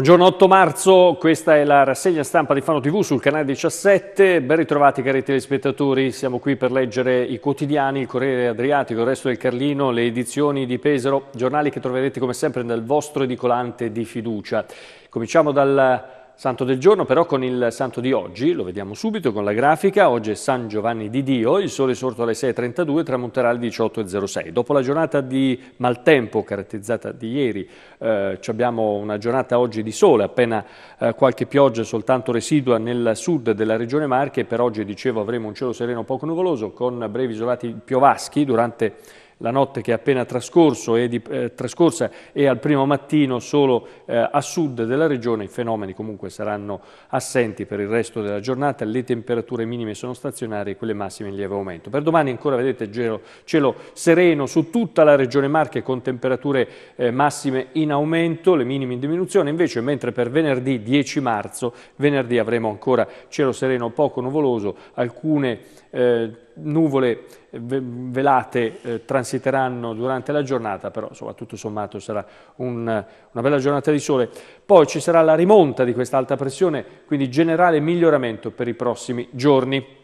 Buongiorno 8 marzo, questa è la rassegna stampa di Fano TV sul canale 17. Ben ritrovati cari telespettatori, siamo qui per leggere i quotidiani, il Corriere Adriatico, il Resto del Carlino, le edizioni di Pesaro, giornali che troverete come sempre nel vostro edicolante di fiducia. Cominciamo dal santo del giorno, però con il santo di oggi, lo vediamo subito con la grafica, oggi è San Giovanni di Dio, il sole è sorto alle 6.32 tramonterà alle 18.06. Dopo la giornata di maltempo caratterizzata di ieri, eh, abbiamo una giornata oggi di sole, appena eh, qualche pioggia soltanto residua nel sud della regione Marche, per oggi dicevo avremo un cielo sereno poco nuvoloso con brevi isolati piovaschi durante la notte che è appena e di, eh, trascorsa e al primo mattino solo eh, a sud della regione. I fenomeni comunque saranno assenti per il resto della giornata, le temperature minime sono stazionarie e quelle massime in lieve aumento. Per domani ancora vedete cielo, cielo sereno su tutta la regione Marche con temperature eh, massime in aumento, le minime in diminuzione, invece mentre per venerdì 10 marzo, venerdì avremo ancora cielo sereno poco nuvoloso, alcune eh, nuvole eh, velate eh, transiteranno durante la giornata, però insomma, tutto sommato sarà un, una bella giornata di sole. Poi ci sarà la rimonta di questa alta pressione, quindi generale miglioramento per i prossimi giorni.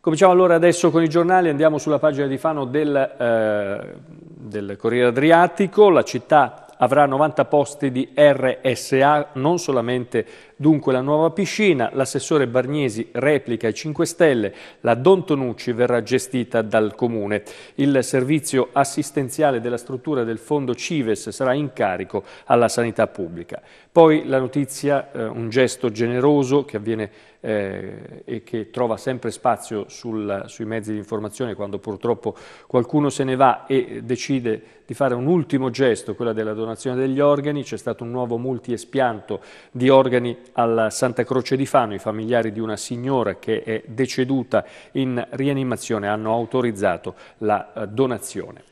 Cominciamo allora adesso con i giornali, andiamo sulla pagina di Fano del, eh, del Corriere Adriatico, la città avrà 90 posti di RSA, non solamente Dunque la nuova piscina, l'assessore Bargnesi replica i 5 Stelle, la Don Tonucci verrà gestita dal Comune. Il servizio assistenziale della struttura del fondo Cives sarà in carico alla sanità pubblica. Poi la notizia, eh, un gesto generoso che avviene eh, e che trova sempre spazio sul, sui mezzi di informazione quando purtroppo qualcuno se ne va e decide di fare un ultimo gesto, quella della donazione degli organi, c'è stato un nuovo multiespianto di organi al Santa Croce di Fano i familiari di una signora che è deceduta in rianimazione hanno autorizzato la eh, donazione.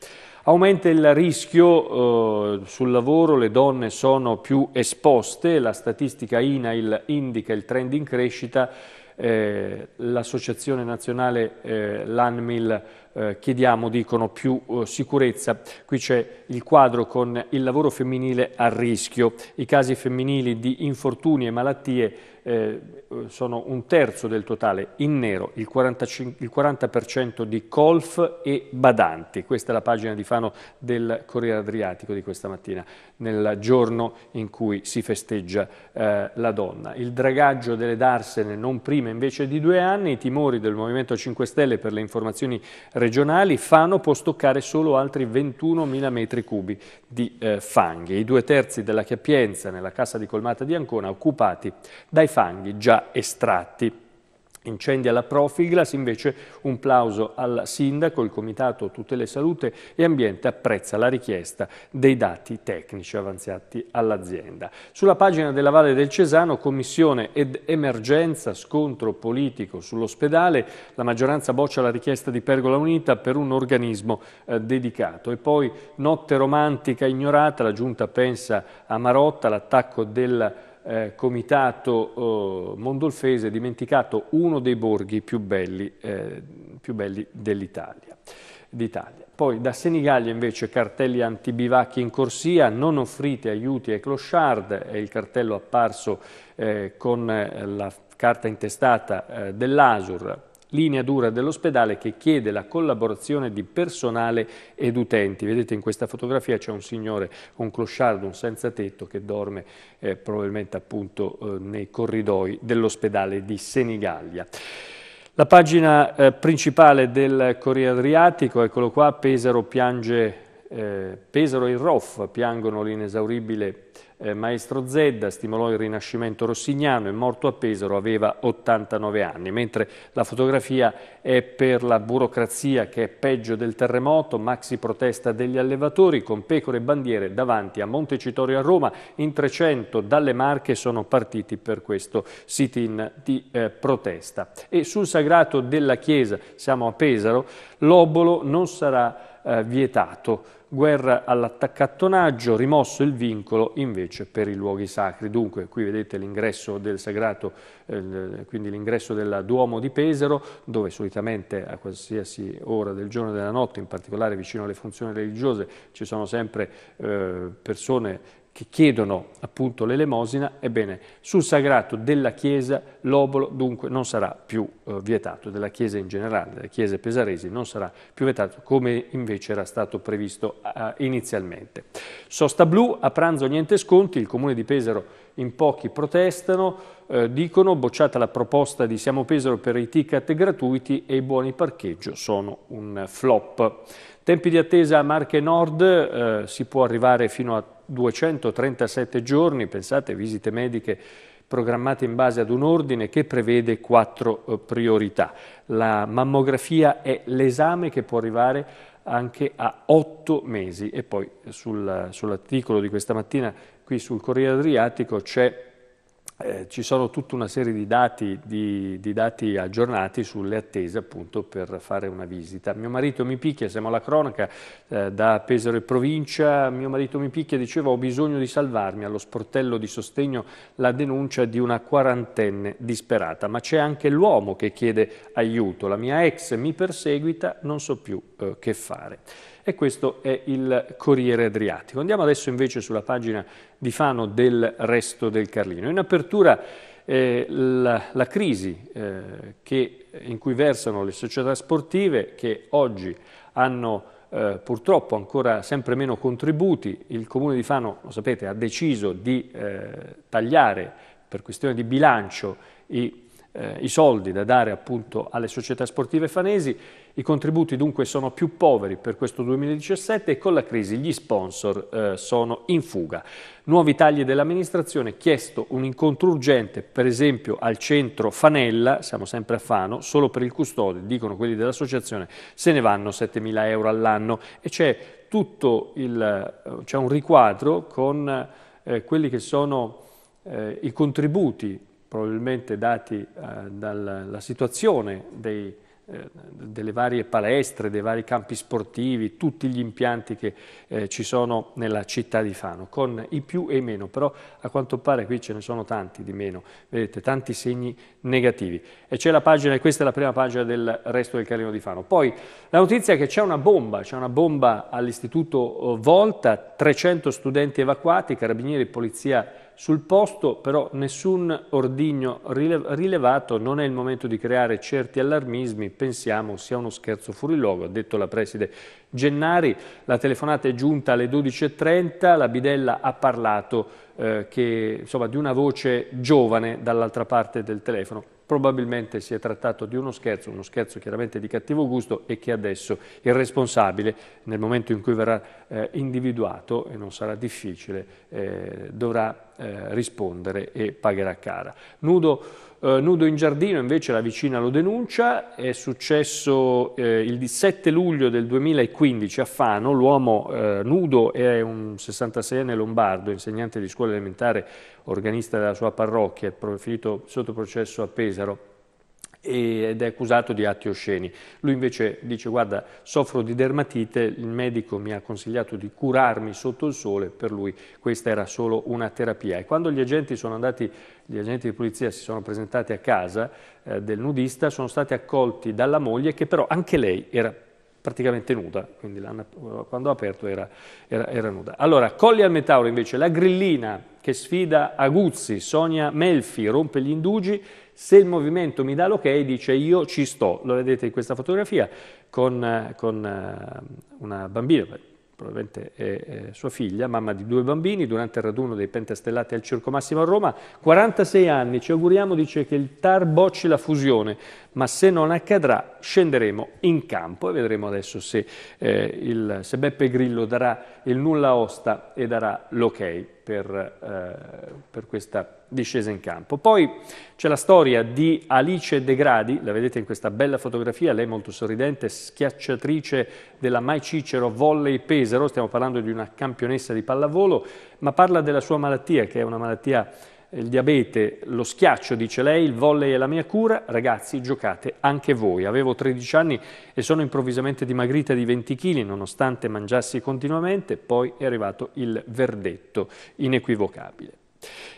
Aumenta il rischio eh, sul lavoro, le donne sono più esposte, la statistica INAIL indica il trend in crescita, eh, l'Associazione Nazionale eh, L'ANMIL eh, chiediamo, dicono, più eh, sicurezza. Qui c'è il quadro con il lavoro femminile a rischio. I casi femminili di infortuni e malattie eh, sono un terzo del totale, in nero, il, 45, il 40% di colf e badanti. Questa è la pagina di Fano del Corriere Adriatico di questa mattina, nel giorno in cui si festeggia eh, la donna. Il dragaggio delle darsene non prima invece di due anni, i timori del Movimento 5 Stelle per le informazioni regionali regionali, Fano può stoccare solo altri 21.000 metri cubi di eh, fanghi. I due terzi della capienza nella cassa di colmata di Ancona occupati dai fanghi già estratti. Incendi alla Profiglas, invece un plauso al Sindaco, il Comitato Tutele Salute e Ambiente apprezza la richiesta dei dati tecnici avanzati all'azienda. Sulla pagina della Valle del Cesano, Commissione ed Emergenza, scontro politico sull'ospedale, la maggioranza boccia la richiesta di Pergola Unita per un organismo eh, dedicato. E poi notte romantica ignorata, la Giunta pensa a Marotta, l'attacco del eh, comitato eh, mondolfese dimenticato uno dei borghi più belli, eh, belli dell'Italia. Poi da Senigallia invece cartelli antibivacchi in corsia, non offrite aiuti ai clochard, è il cartello apparso eh, con eh, la carta intestata eh, dell'Asur linea dura dell'ospedale che chiede la collaborazione di personale ed utenti. Vedete in questa fotografia c'è un signore un clochard, un senza tetto che dorme eh, probabilmente appunto eh, nei corridoi dell'ospedale di Senigallia. La pagina eh, principale del Corriere Adriatico, eccolo qua, Pesaro piange eh, Pesaro e il Roff piangono l'inesauribile eh, maestro Zedda, stimolò il rinascimento rossignano, è morto a Pesaro, aveva 89 anni, mentre la fotografia è per la burocrazia che è peggio del terremoto, maxi protesta degli allevatori con pecore e bandiere davanti a Montecitorio a Roma, in 300 dalle Marche sono partiti per questo sit-in di eh, protesta. E sul sagrato della chiesa, siamo a Pesaro, l'obolo non sarà eh, vietato. Guerra all'attaccattonaggio, rimosso il vincolo invece per i luoghi sacri. Dunque qui vedete l'ingresso del sagrato, eh, quindi l'ingresso del Duomo di Pesaro, dove solitamente a qualsiasi ora del giorno e della notte, in particolare vicino alle funzioni religiose, ci sono sempre eh, persone che chiedono appunto l'elemosina, ebbene sul sagrato della Chiesa l'obolo dunque non sarà più eh, vietato, della Chiesa in generale, delle Chiese pesaresi non sarà più vietato come invece era stato previsto eh, inizialmente. Sosta blu, a pranzo niente sconti, il Comune di Pesaro in pochi protestano, eh, dicono bocciata la proposta di Siamo Pesaro per i ticket gratuiti e i buoni parcheggio sono un flop. Tempi di attesa a Marche Nord, eh, si può arrivare fino a 237 giorni, pensate, visite mediche programmate in base ad un ordine che prevede quattro eh, priorità. La mammografia è l'esame che può arrivare anche a otto mesi e poi sul, sull'articolo di questa mattina qui sul Corriere Adriatico c'è eh, ci sono tutta una serie di dati, di, di dati, aggiornati sulle attese appunto per fare una visita. Mio marito mi picchia, siamo alla cronaca, eh, da Pesaro e provincia, mio marito mi picchia, diceva ho bisogno di salvarmi, allo sportello di sostegno la denuncia di una quarantenne disperata, ma c'è anche l'uomo che chiede aiuto, la mia ex mi perseguita, non so più eh, che fare e questo è il Corriere Adriatico. Andiamo adesso invece sulla pagina di Fano del resto del Carlino. In apertura eh, la, la, crisi eh, che, in cui versano le società sportive che oggi hanno eh, purtroppo ancora sempre meno contributi, il Comune di Fano, lo sapete, ha deciso di eh, tagliare per questione di bilancio i, eh, i soldi da dare appunto alle società sportive fanesi i contributi dunque sono più poveri per questo 2017 e con la crisi gli sponsor eh, sono in fuga. Nuovi tagli dell'amministrazione, chiesto un incontro urgente per esempio al centro Fanella, siamo sempre a Fano, solo per il custode, dicono quelli dell'associazione, se ne vanno 7.000 euro all'anno e c'è tutto il, eh, c'è un riquadro con eh, quelli che sono eh, i contributi probabilmente dati eh, dalla situazione dei eh, delle varie palestre, dei vari campi sportivi, tutti gli impianti che eh, ci sono nella città di Fano, con i più e i meno, però a quanto pare qui ce ne sono tanti di meno, vedete, tanti segni negativi. E c'è la pagina, e questa è la prima pagina del resto del Carino di Fano. Poi la notizia è che c'è una bomba, c'è una bomba all'istituto oh, Volta, 300 studenti evacuati, carabinieri, polizia sul posto però nessun ordigno rilevato, non è il momento di creare certi allarmismi, pensiamo sia uno scherzo fuori luogo, ha detto la preside Gennari. La telefonata è giunta alle 12.30, la Bidella ha parlato eh, che, insomma, di una voce giovane dall'altra parte del telefono. Probabilmente si è trattato di uno scherzo, uno scherzo chiaramente di cattivo gusto e che adesso il responsabile, nel momento in cui verrà eh, individuato, e non sarà difficile, eh, dovrà eh, rispondere e pagherà cara. Nudo eh, nudo in giardino invece la vicina lo denuncia, è successo eh, il 7 luglio del 2015 a Fano, l'uomo eh, nudo è un 66enne lombardo, insegnante di scuola elementare, organista della sua parrocchia, è finito sotto processo a Pesaro ed è accusato di atti osceni. Lui invece dice guarda soffro di dermatite, il medico mi ha consigliato di curarmi sotto il sole, per lui questa era solo una terapia. E quando gli agenti, andati, gli agenti di polizia si sono presentati a casa eh, del nudista, sono stati accolti dalla moglie che però anche lei era praticamente nuda, quindi quando ha aperto era, era, era, nuda. Allora, Colli al Metauro invece, la grillina che sfida Aguzzi, Sonia Melfi, rompe gli indugi, se il movimento mi dà l'ok dice io ci sto, lo vedete in questa fotografia con, con eh, una bambina, probabilmente è, sua figlia, mamma di due bambini, durante il raduno dei Pentastellati al Circo Massimo a Roma, 46 anni, ci auguriamo, dice che il TAR bocci la fusione, ma se non accadrà scenderemo in campo e vedremo adesso se, eh, il, se Beppe Grillo darà il nulla osta e darà l'ok per, eh, per questa discesa in campo. Poi c'è la storia di Alice De Gradi, la vedete in questa bella fotografia, lei molto sorridente, schiacciatrice della Mai Cicero Volley Pesaro, stiamo parlando di una campionessa di pallavolo, ma parla della sua malattia che è una malattia il diabete, lo schiaccio, dice lei, il volley è la mia cura, ragazzi giocate anche voi. Avevo 13 anni e sono improvvisamente dimagrita di 20 kg nonostante mangiassi continuamente, poi è arrivato il verdetto inequivocabile.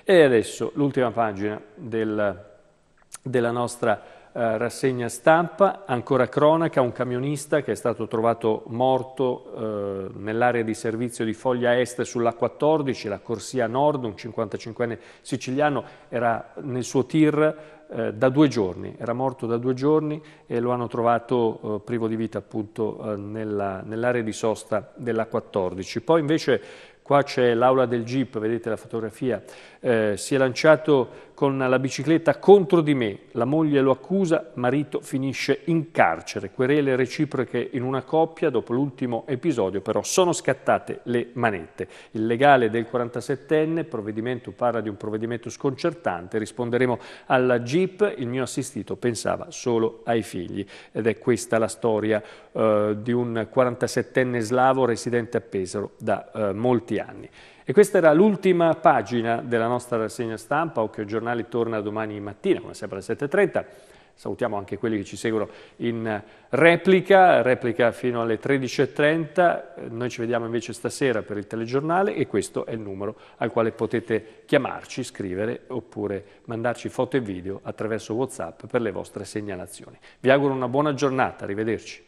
E adesso l'ultima pagina del, della nostra eh, rassegna stampa, ancora cronaca, un camionista che è stato trovato morto eh, nell'area di servizio di Foglia Est sulla 14, la corsia nord, un 55enne siciliano, era nel suo tir eh, da due giorni, era morto da due giorni e lo hanno trovato eh, privo di vita appunto eh, nell'area di sosta della 14. Poi invece qua c'è l'aula del Jeep, vedete la fotografia, eh, si è lanciato con la bicicletta contro di me. La moglie lo accusa, marito finisce in carcere. Querele reciproche in una coppia, dopo l'ultimo episodio però sono scattate le manette. Il legale del 47enne, provvedimento parla di un provvedimento sconcertante, risponderemo alla Jeep. il mio assistito pensava solo ai figli. Ed è questa la storia eh, di un 47enne slavo residente a Pesaro da eh, molti anni. E questa era l'ultima pagina della nostra rassegna stampa, Occhio Giornale torna domani mattina, come sempre alle 7.30. Salutiamo anche quelli che ci seguono in replica, replica fino alle 13.30. Noi ci vediamo invece stasera per il telegiornale e questo è il numero al quale potete chiamarci, scrivere oppure mandarci foto e video attraverso Whatsapp per le vostre segnalazioni. Vi auguro una buona giornata, arrivederci.